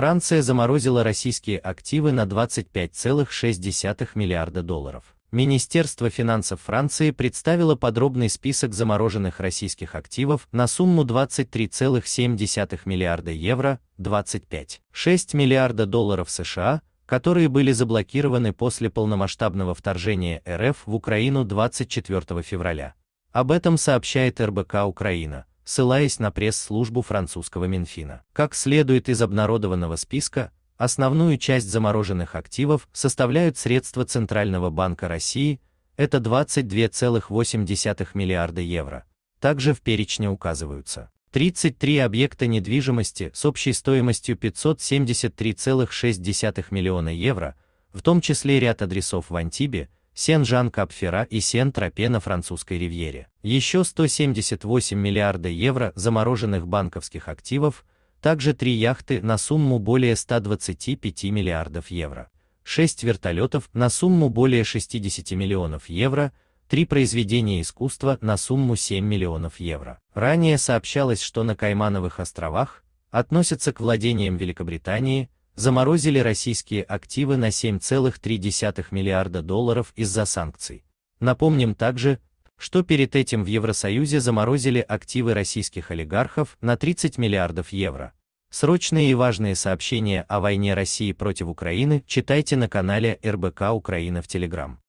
Франция заморозила российские активы на 25,6 миллиарда долларов. Министерство финансов Франции представило подробный список замороженных российских активов на сумму 23,7 миллиарда евро, 25,6 миллиарда долларов США, которые были заблокированы после полномасштабного вторжения РФ в Украину 24 февраля. Об этом сообщает РБК Украина ссылаясь на пресс-службу французского Минфина. Как следует из обнародованного списка, основную часть замороженных активов составляют средства Центрального банка России, это 22,8 миллиарда евро. Также в перечне указываются 33 объекта недвижимости с общей стоимостью 573,6 миллиона евро, в том числе ряд адресов в Антибе, Сен-Жан-Капфера и Сен-Тропе на французской ривьере. Еще 178 миллиарда евро замороженных банковских активов, также три яхты на сумму более 125 миллиардов евро, 6 вертолетов на сумму более 60 миллионов евро, три произведения искусства на сумму 7 миллионов евро. Ранее сообщалось, что на Каймановых островах относятся к владениям Великобритании, заморозили российские активы на 7,3 миллиарда долларов из-за санкций. Напомним также, что перед этим в Евросоюзе заморозили активы российских олигархов на 30 миллиардов евро. Срочные и важные сообщения о войне России против Украины читайте на канале РБК Украина в Телеграм.